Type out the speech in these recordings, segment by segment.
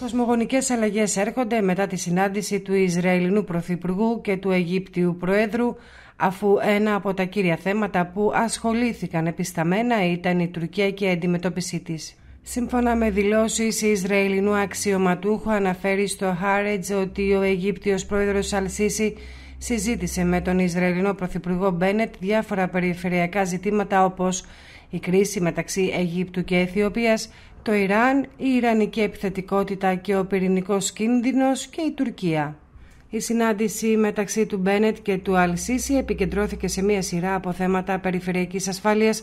Κοσμογονικές αλλαγές έρχονται μετά τη συνάντηση του Ισραηλινού Πρωθυπουργού και του Αιγύπτιου Προέδρου αφού ένα από τα κύρια θέματα που ασχολήθηκαν επισταμένα ήταν η Τουρκία και η αντιμετώπιση της. Σύμφωνα με δηλώσεις Ισραηλινού αξιωματούχου αναφέρει στο Χάρετζ ότι ο Αιγύπτιος πρόεδρος Αλσίση συζήτησε με τον Ισραηλινό Πρωθυπουργό Μπένετ διάφορα περιφερειακά ζητήματα όπως η κρίση μεταξύ Αιγύπτου και Αιθιοπίας, το Ιράν, η Ιρανική επιθετικότητα και ο πυρηνικός κίνδυνος και η Τουρκία. Η συνάντηση μεταξύ του Μπένετ και του Αλσίση επικεντρώθηκε σε μία σειρά από θέματα περιφερειακής ασφάλειας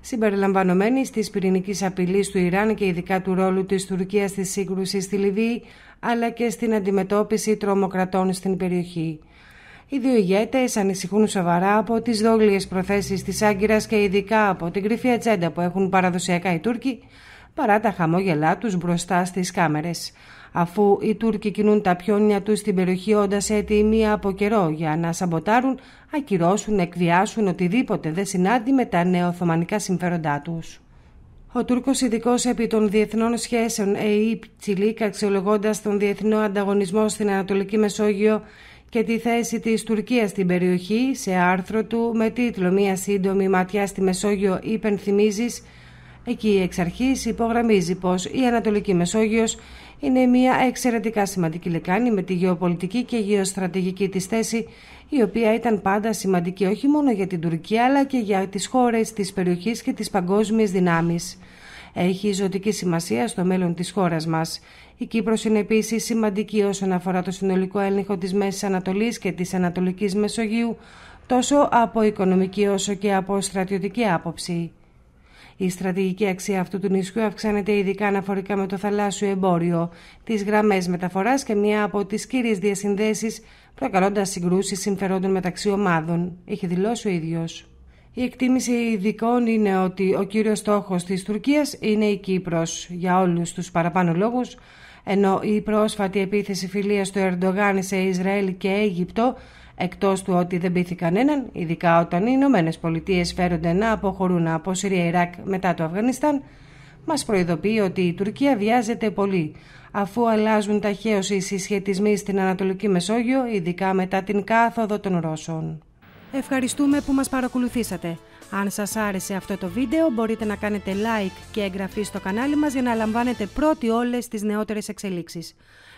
συμπεριλαμβανόμένη της πυρηνικής απειλής του Ιράν και ειδικά του ρόλου της Τουρκίας στη σύγκρουση στη Λιβύη αλλά και στην αντιμετώπιση τρομοκρατών στην περιοχή. Οι δύο ηγέτες ανησυχούν σοβαρά από τις δόγλιε προθέσεις της Άγκυρας και ειδικά από την κρυφή ατζέντα που έχουν παραδοσιακά οι Τούρκοι παρά τα χαμόγελά τους μπροστά στις κάμερες. Αφού οι Τούρκοι κινούν τα πιόνια τους στην περιοχή όντας έτοιμοι από καιρό για να σαμποτάρουν, ακυρώσουν, εκβιάσουν οτιδήποτε δεν συνάντη με τα νεοοθωμανικά συμφέροντά τους. Ο Τούρκος ειδικός επί των διεθνών σχέσεων, ΕΙΠ Τσιλίκ, αξιολογώντας τον διεθνό ανταγωνισμό στην Ανατολική Μεσόγειο και τη θέση της Τουρκίας στην περιοχή, σε άρθρο του με τίτλο «Μία σύντομη ματιά στη Μεσόγειο υπενθυμίζεις Εκεί η αρχής υπογραμμίζει πως η Ανατολική Μεσόγειος είναι μια εξαιρετικά σημαντική λεκάνη με τη γεωπολιτική και γεωστρατηγική της θέση, η οποία ήταν πάντα σημαντική όχι μόνο για την Τουρκία αλλά και για τις χώρες της περιοχής και τις παγκόσμιες δυνάμεις. Έχει ζωτική σημασία στο μέλλον της χώρας μας. Η Κύπρος είναι επίσης σημαντική όσον αφορά το συνολικό έλεγχο της Μέσης Ανατολής και της Ανατολικής Μεσογείου, τόσο από οικονομική όσο και από στρατιωτική άποψη. Η στρατηγική αξία αυτού του νησιού αυξάνεται ειδικά αναφορικά με το θαλάσσιο εμπόριο, τις γραμμές μεταφοράς και μία από τις κύριες διασυνδέσεις, προκαλώντας συγκρούσεις συμφερόντων μεταξύ ομάδων, έχει δηλώσει ο ίδιος. Η εκτίμηση ειδικών είναι ότι ο κύριος στόχος της Τουρκίας είναι η Κύπρος για όλους τους παραπάνω λόγους, ενώ η πρόσφατη επίθεση φιλίας του Ερντογάν σε Ισραήλ και Αίγυπτο Εκτός του ότι δεν πείθει κανέναν, ειδικά όταν οι Ηνωμένες Πολιτείες φέρονται να αποχωρούν από Συρία Ιράκ μετά το Αφγανιστάν, μας προειδοποιεί ότι η Τουρκία βιάζεται πολύ, αφού αλλάζουν ταχαίως οι συσχετισμοί στην Ανατολική Μεσόγειο, ειδικά μετά την κάθοδο των Ρώσων. Ευχαριστούμε που μας παρακολουθήσατε. Αν σας άρεσε αυτό το βίντεο μπορείτε να κάνετε like και εγγραφή στο κανάλι μας για να λαμβάνετε πρώτοι όλες τις νεότερες εξελίξεις.